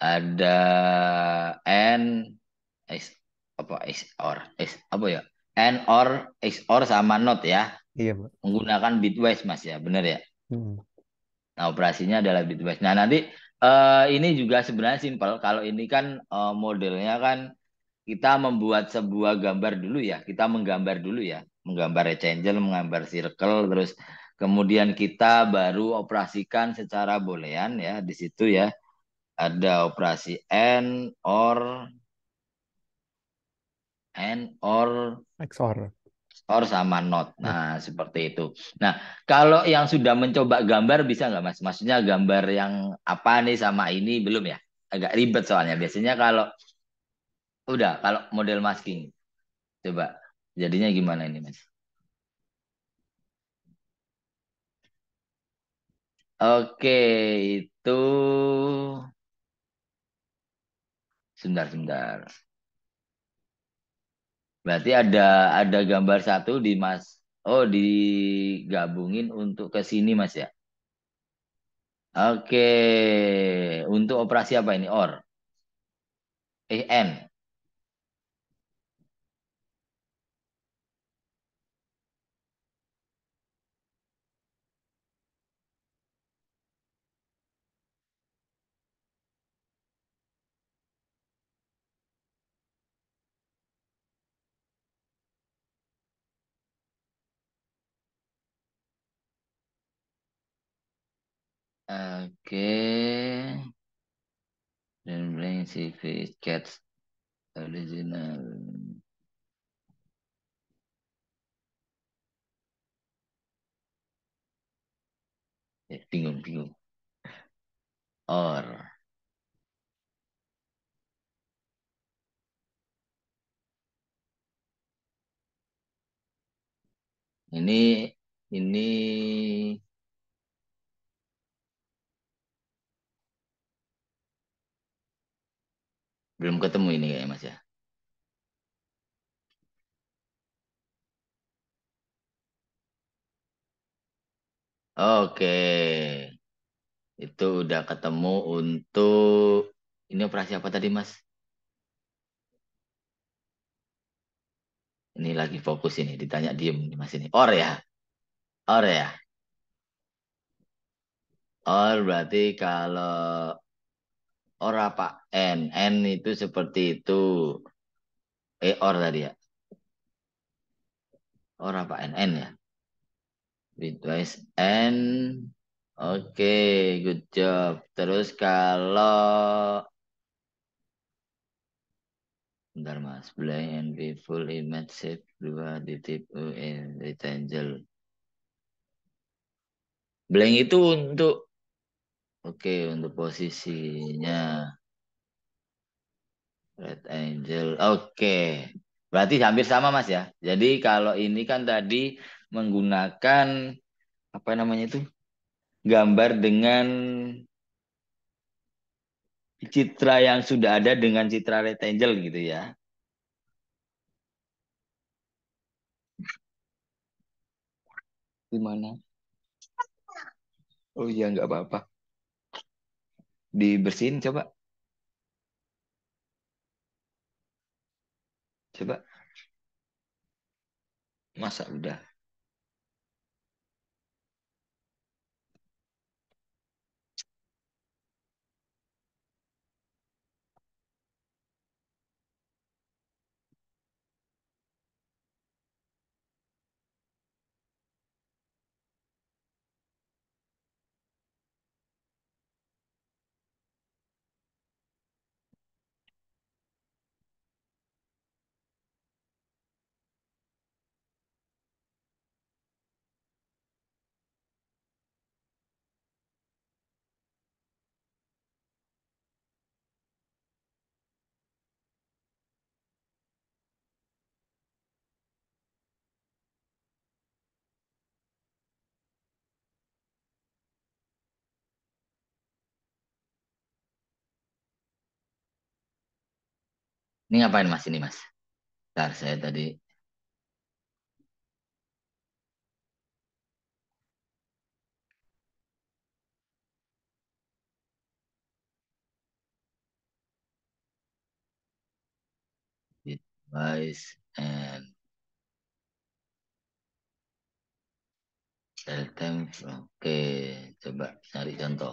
ada N X apa XOR X apa ya and or X or sama not ya. Iya, Pak. Menggunakan bitwise Mas ya, benar ya? Hmm. Nah, operasinya adalah bitwise. Nah, nanti uh, ini juga sebenarnya simpel. Kalau ini kan uh, modelnya kan kita membuat sebuah gambar dulu ya. Kita menggambar dulu ya. Menggambar rectangle, menggambar circle, terus kemudian kita baru operasikan secara boolean ya. Di situ ya ada operasi and or and or XOR or sama not. Ya. Nah, seperti itu. Nah, kalau yang sudah mencoba gambar bisa nggak Mas? Maksudnya gambar yang apa nih sama ini belum ya? Agak ribet soalnya. Biasanya kalau udah kalau model masking coba jadinya gimana ini Mas? Oke, itu sebentar sebentar. Berarti ada ada gambar satu di Mas Oh digabungin untuk ke sini Mas ya. Oke, untuk operasi apa ini? OR. Eh, N. Oke, dan bring CV gets original. Eh, bingung, bingung. Or. Ini, ini Belum ketemu ini ya Mas ya. Oke. Itu udah ketemu untuk ini operasi apa tadi Mas? Ini lagi fokus ini, ditanya diem Mas ini. Or ya? Or ya? Or berarti kalau Ora Pak N. N itu seperti itu. Eh or tadi ya. Ora Pak N. N ya. Bitwise N. Oke, okay, good job. Terus kalau Bentar mas, blank and be full image shape 2 ditipu in rectangle. Blank itu untuk Oke, untuk posisinya Red Angel. Oke. Berarti hampir sama Mas ya. Jadi kalau ini kan tadi menggunakan apa namanya itu? gambar dengan citra yang sudah ada dengan citra Red Angel gitu ya. Gimana? Oh iya nggak apa-apa dibersihin coba coba masa udah Ini ngapain mas ini mas? Bentar saya tadi. Device and Shell time. Oke, coba cari contoh.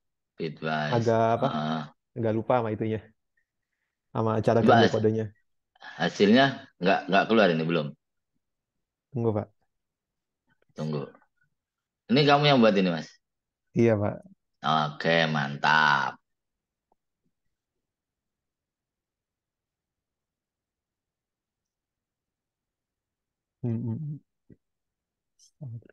advice. Agak apa? Uh, ah. nggak lupa sama itunya, sama cara kerja kodenya. Hasilnya nggak nggak keluar ini belum. Tunggu pak. Tunggu. Ini kamu yang buat ini mas. Iya pak. Oke mantap. Hmm. hmm, hmm.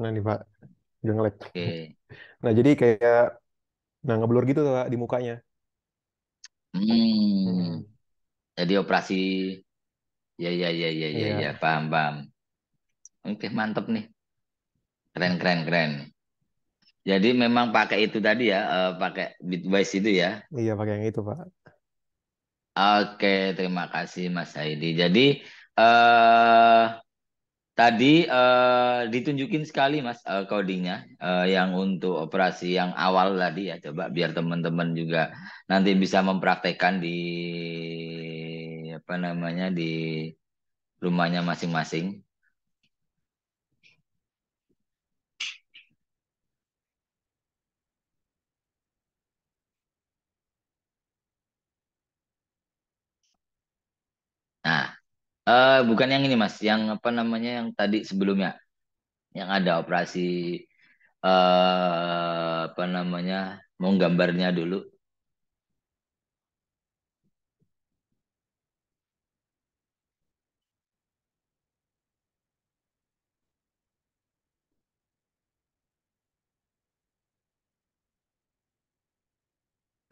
Nah nih Pak, udah Oke. Nah jadi kayak, nah ngeblur gitu tuh Pak di mukanya. Hmm. hmm. Jadi operasi, ya ya ya ya ya iya. ya, paham paham. Oke mantep nih, keren keren keren. Jadi memang pakai itu tadi ya, uh, pakai bitwise itu ya. Iya pakai yang itu Pak. Oke, terima kasih Mas Haidi. Jadi uh, Tadi uh, ditunjukin sekali mas uh, codingnya uh, yang untuk operasi yang awal tadi ya coba biar teman-teman juga nanti bisa mempraktekkan di apa namanya di rumahnya masing-masing. Nah, Uh, bukan yang ini Mas, yang apa namanya, yang tadi sebelumnya, yang ada operasi, uh, apa namanya, mau gambarnya dulu.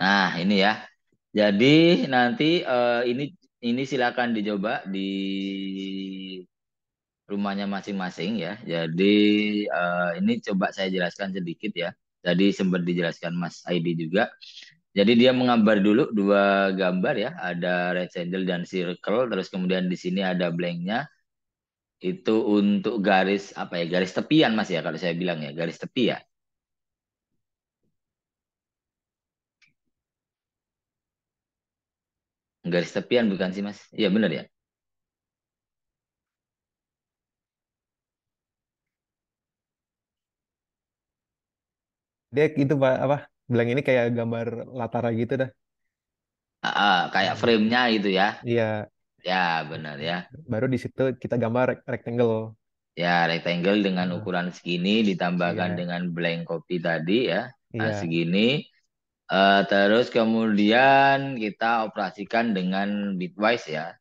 Nah, ini ya. Jadi nanti, uh, ini ini silakan dicoba di rumahnya masing-masing ya. Jadi uh, ini coba saya jelaskan sedikit ya. Tadi sempat dijelaskan Mas ID juga. Jadi dia menggambar dulu dua gambar ya, ada rectangle dan circle, terus kemudian di sini ada blanknya. Itu untuk garis apa ya? Garis tepian Mas ya kalau saya bilang ya, garis tepi ya. Garis tepian bukan sih Mas? Iya benar ya? Dek itu Pak apa? Bilang ini kayak gambar latar gitu dah. Ah, kayak frame-nya gitu ya. Iya, Ya benar ya. baru di situ kita gambar rectangle. Ya rectangle dengan ukuran segini ditambahkan iya. dengan blank copy tadi ya. Nah iya. segini Uh, terus kemudian kita operasikan dengan bitwise ya.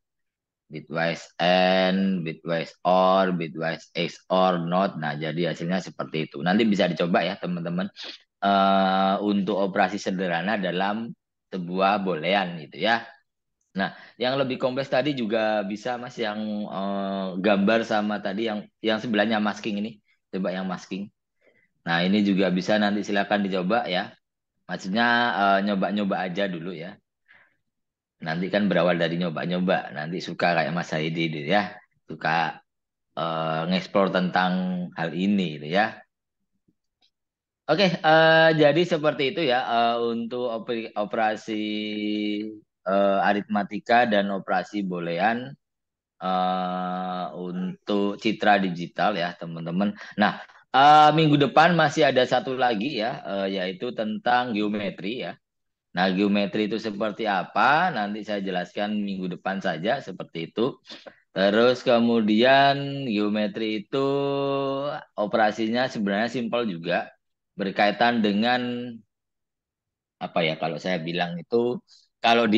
Bitwise AND, bitwise OR, bitwise X OR NOT. Nah, jadi hasilnya seperti itu. Nanti bisa dicoba ya teman-teman. Uh, untuk operasi sederhana dalam sebuah boolean gitu ya. Nah, yang lebih kompleks tadi juga bisa Mas yang uh, gambar sama tadi yang yang sebelahnya masking ini. Coba yang masking. Nah, ini juga bisa nanti silakan dicoba ya Maksudnya eh, nyoba-nyoba uh, aja dulu ya. Nanti kan berawal dari nyoba-nyoba. Nanti suka kayak Mas Haidi itu ya. Suka uh, eh, ngeksplor tentang hal ini gitu ya. Oke, uh, jadi seperti itu ya uh, untuk operasi uh, aritmatika dan operasi bolehan uh, untuk citra digital ya teman-teman. Nah, Uh, minggu depan masih ada satu lagi ya, uh, yaitu tentang geometri ya. Nah, geometri itu seperti apa? Nanti saya jelaskan minggu depan saja seperti itu. Terus kemudian geometri itu operasinya sebenarnya simpel juga berkaitan dengan apa ya kalau saya bilang itu kalau di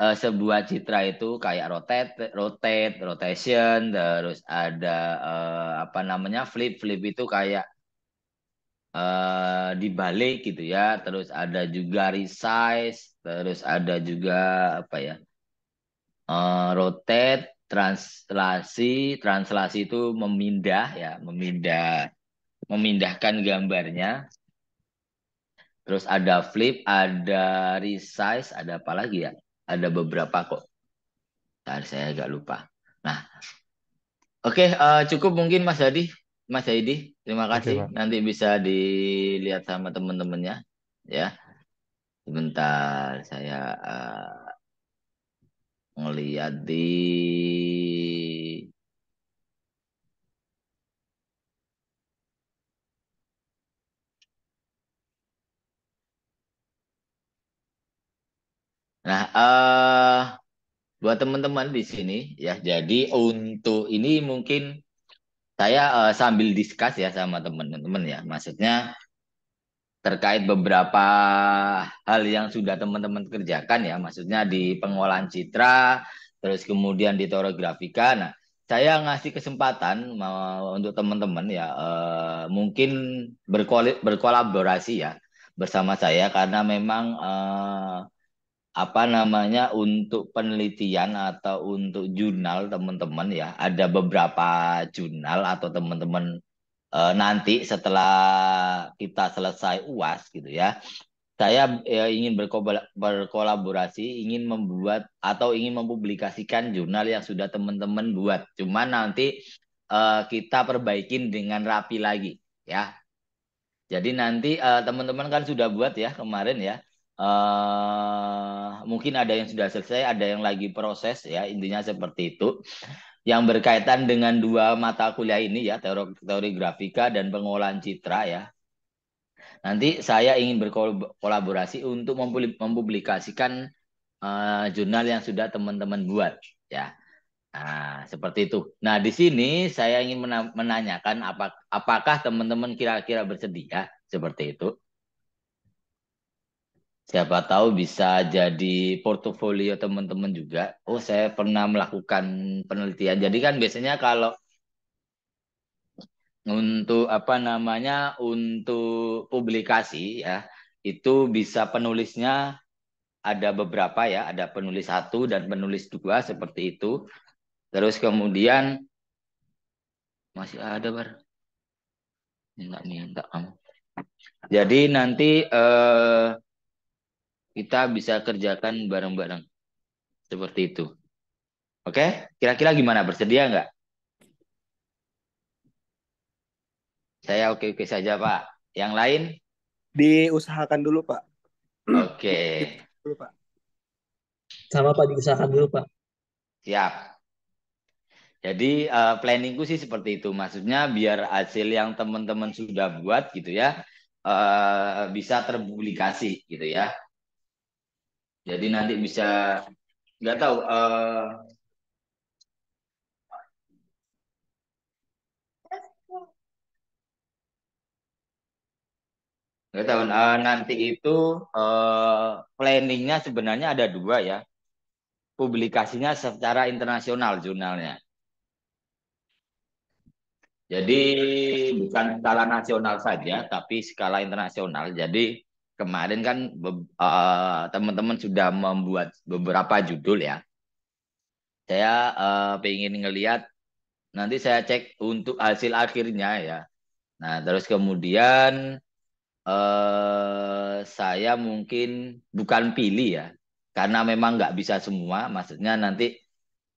uh, sebuah citra itu kayak rotate, rotate, rotation, terus ada uh, apa namanya flip, flip itu kayak uh, dibalik gitu ya, terus ada juga resize, terus ada juga apa ya, uh, rotate, translasi, translasi itu memindah ya, memindah, memindahkan gambarnya. Terus ada flip, ada resize, ada apa lagi ya? ada beberapa kok. Ntar saya agak lupa. Nah, oke okay, uh, eh, cukup mungkin Mas Hadi, Mas Hadi, terima kasih. Oke, Nanti bisa dilihat sama teman-temannya, ya. Sebentar, saya uh, di Nah, uh, buat teman-teman di sini ya. Jadi untuk ini mungkin saya uh, sambil diskus ya sama teman-teman ya. Maksudnya terkait beberapa hal yang sudah teman-teman kerjakan ya. Maksudnya di pengolahan citra, terus kemudian di torografika. Nah, saya ngasih kesempatan mau untuk teman-teman ya uh, mungkin berkolaborasi ya bersama saya karena memang uh, apa namanya untuk penelitian atau untuk jurnal teman-teman ya ada beberapa jurnal atau teman-teman e, nanti setelah kita selesai uas gitu ya saya e, ingin berkolaborasi ingin membuat atau ingin mempublikasikan jurnal yang sudah teman-teman buat cuman nanti e, kita perbaikin dengan rapi lagi ya jadi nanti eh, teman-teman kan sudah buat ya kemarin ya Uh, mungkin ada yang sudah selesai, ada yang lagi proses ya, intinya seperti itu. Yang berkaitan dengan dua mata kuliah ini ya, teori, teori grafika dan pengolahan citra ya. Nanti saya ingin berkolaborasi untuk mempublikasikan uh, jurnal yang sudah teman-teman buat ya. Nah, seperti itu. Nah, di sini saya ingin menanyakan apakah teman-teman kira-kira bersedia seperti itu siapa tahu bisa jadi portofolio teman-teman juga. Oh, saya pernah melakukan penelitian. Jadi kan biasanya kalau untuk apa namanya untuk publikasi ya itu bisa penulisnya ada beberapa ya ada penulis satu dan penulis dua seperti itu terus kemudian masih ada bar enggak nih enggak jadi nanti eh, kita bisa kerjakan bareng-bareng. Seperti itu. Oke, kira-kira gimana? Bersedia nggak? Saya oke-oke saja, Pak. Yang lain? Diusahakan dulu, Pak. Oke. Dulu, Sama Pak, diusahakan dulu, Pak. Siap. Jadi uh, planningku sih seperti itu. Maksudnya biar hasil yang teman-teman sudah buat gitu ya uh, bisa terpublikasi gitu ya jadi nanti bisa nggak tahu uh, nggak tahu uh, nanti itu uh, planningnya sebenarnya ada dua ya publikasinya secara internasional jurnalnya jadi bukan skala nasional saja tapi skala internasional jadi kemarin kan teman eh, teman-teman sudah membuat beberapa judul ya. Saya uh, eh, pengen ngelihat nanti saya cek untuk hasil akhirnya ya. Nah terus kemudian uh, saya mungkin bukan pilih ya, karena memang nggak bisa semua. Maksudnya nanti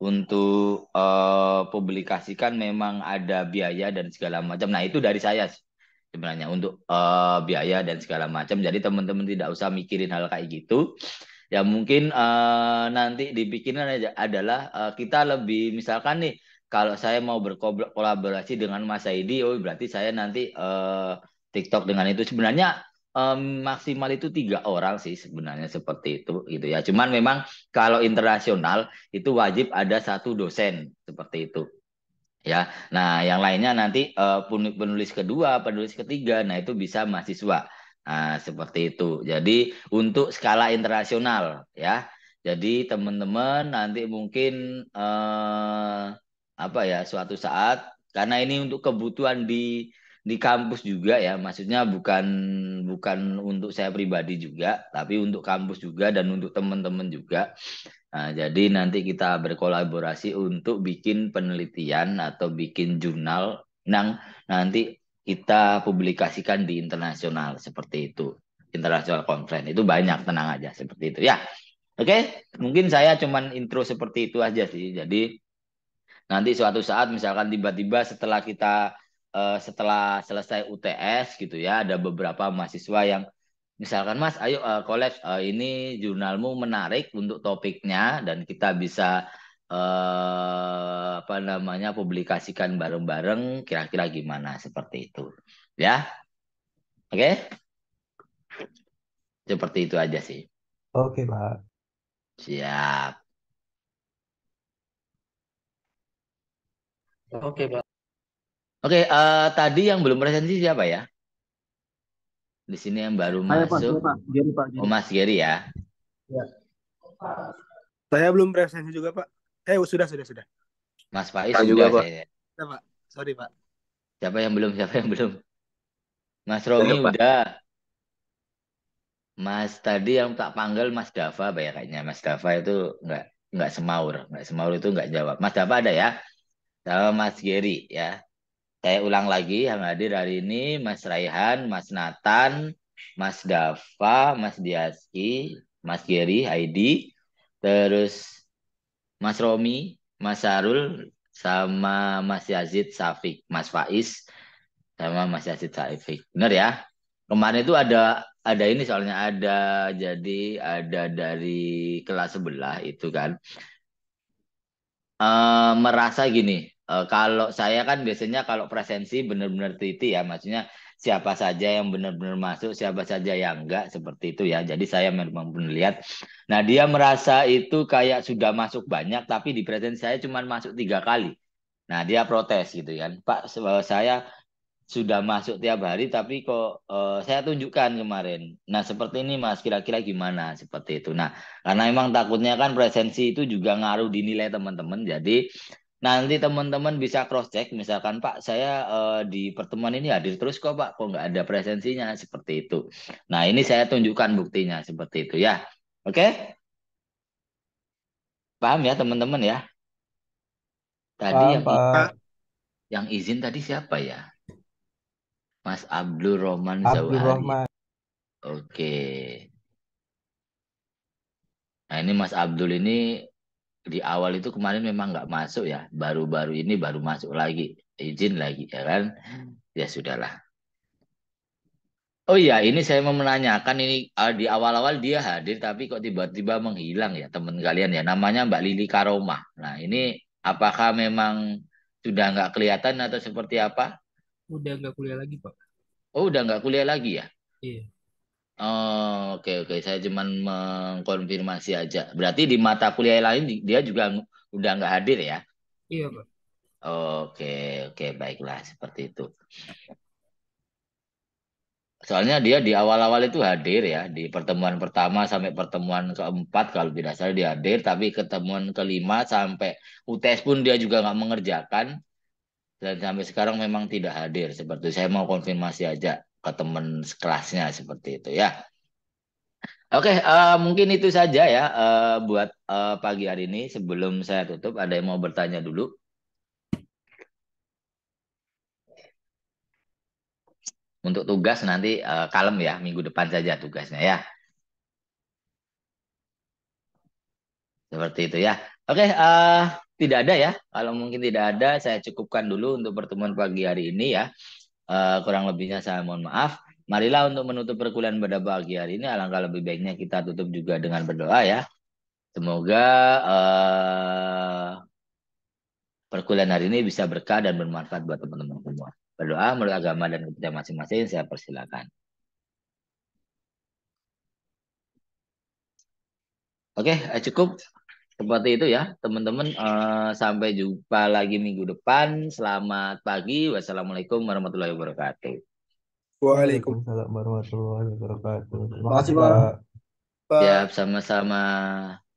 untuk uh, publikasikan memang ada biaya dan segala macam. Nah itu dari saya sih sebenarnya untuk uh, biaya dan segala macam. Jadi teman-teman tidak usah mikirin hal kayak gitu. Ya mungkin uh, nanti dipikirin aja adalah uh, kita lebih misalkan nih kalau saya mau berkolaborasi dengan Mas Aidi oh berarti saya nanti uh, TikTok dengan itu sebenarnya um, maksimal itu tiga orang sih sebenarnya seperti itu gitu ya. Cuman memang kalau internasional itu wajib ada satu dosen seperti itu ya. Nah, yang lainnya nanti uh, penulis kedua, penulis ketiga, nah itu bisa mahasiswa. Nah, seperti itu. Jadi untuk skala internasional ya. Jadi teman-teman nanti mungkin uh, apa ya suatu saat karena ini untuk kebutuhan di di kampus juga ya maksudnya bukan bukan untuk saya pribadi juga tapi untuk kampus juga dan untuk teman-teman juga Nah, jadi nanti kita berkolaborasi untuk bikin penelitian atau bikin jurnal yang nanti kita publikasikan di internasional seperti itu. Internasional conference itu banyak tenang aja seperti itu ya. Oke, mungkin saya cuman intro seperti itu aja sih. Jadi nanti suatu saat misalkan tiba-tiba setelah kita uh, setelah selesai UTS gitu ya, ada beberapa mahasiswa yang Misalkan Mas, ayo uh, uh, ini jurnalmu menarik untuk topiknya dan kita bisa uh, apa namanya publikasikan bareng-bareng kira-kira gimana seperti itu. Ya. Oke. Okay? Seperti itu aja sih. Oke, okay, Pak. Siap. Oke, okay, Pak. Oke, okay, uh, tadi yang belum presensi siapa ya? Di sini yang baru Ayo, masuk. Pak, oh, Mas Giri ya. ya. Saya belum presensi juga, Pak. Eh, sudah, sudah, sudah. Mas Faiz Pak juga, Pak. Saya. Ya, Pak. Sorry, Pak. Siapa yang belum? Siapa yang belum? Mas Romi udah. Mas tadi yang tak panggil Mas Dava ya, kayaknya. Mas Dava itu nggak nggak semaur, nggak semaur itu nggak jawab. Mas Dava ada ya? Sama Mas Giri ya. Saya ulang lagi yang hadir hari ini Mas Raihan, Mas Nathan, Mas Dava, Mas Diaski, Mas Giri, Heidi, terus Mas Romi, Mas Sarul, sama Mas Yazid Safik, Mas Faiz, sama Mas Yazid Safik. Benar ya? Kemarin itu ada ada ini soalnya ada jadi ada dari kelas sebelah itu kan uh, merasa gini Uh, kalau saya kan biasanya kalau presensi benar-benar teliti ya, maksudnya siapa saja yang benar-benar masuk, siapa saja yang enggak seperti itu ya. Jadi saya memang benar lihat. Nah dia merasa itu kayak sudah masuk banyak, tapi di presensi saya cuma masuk tiga kali. Nah dia protes gitu kan, Pak eh, saya sudah masuk tiap hari tapi kok uh, saya tunjukkan kemarin. Nah seperti ini mas kira-kira gimana seperti itu. Nah karena emang takutnya kan presensi itu juga ngaruh dinilai teman-teman. Jadi nanti teman-teman bisa cross check misalkan Pak saya uh, di pertemuan ini hadir terus kok Pak kok nggak ada presensinya seperti itu nah ini saya tunjukkan buktinya seperti itu ya oke paham ya teman-teman ya tadi paham, yang Pak. yang izin tadi siapa ya Mas Abdul Roman Abdul Zawahari Roman. oke nah ini Mas Abdul ini di awal itu kemarin memang nggak masuk ya baru-baru ini baru masuk lagi izin lagi ya kan hmm. ya sudahlah oh iya ini saya mau menanyakan ini ah, di awal-awal dia hadir tapi kok tiba-tiba menghilang ya teman kalian ya namanya Mbak Lili Karoma nah ini apakah memang sudah nggak kelihatan atau seperti apa udah nggak kuliah lagi pak oh udah nggak kuliah lagi ya iya Oh, oke okay, oke. Okay. Saya cuma mengkonfirmasi aja. Berarti di mata kuliah lain dia juga udah nggak hadir ya? Iya, Pak. Oke, okay, oke, baiklah seperti itu. Soalnya dia di awal-awal itu hadir ya di pertemuan pertama sampai pertemuan keempat kalau tidak salah dia hadir, tapi ketemuan kelima sampai UTS pun dia juga nggak mengerjakan dan sampai sekarang memang tidak hadir. Seperti itu. saya mau konfirmasi aja ke teman sekelasnya seperti itu ya. Oke, uh, mungkin itu saja ya uh, buat uh, pagi hari ini. Sebelum saya tutup, ada yang mau bertanya dulu? Untuk tugas nanti uh, kalem ya, minggu depan saja tugasnya ya. Seperti itu ya. Oke, uh, tidak ada ya. Kalau mungkin tidak ada, saya cukupkan dulu untuk pertemuan pagi hari ini ya. Eh, kurang lebihnya saya mohon maaf. Marilah untuk menutup perkuliahan pada pagi hari ini, alangkah lebih baiknya kita tutup juga dengan berdoa ya. Semoga uh, perkuliahan hari ini bisa berkah dan bermanfaat buat teman-teman semua. Berdoa menurut agama dan kepercayaan masing-masing, saya persilakan. Oke, okay, eh, cukup. Seperti itu ya, teman-teman. Eh, sampai jumpa lagi minggu depan. Selamat pagi. Wassalamualaikum warahmatullahi wabarakatuh. Waalaikumsalam warahmatullahi wabarakatuh. Terima kasih, Pak. Pak. Ya, sama-sama.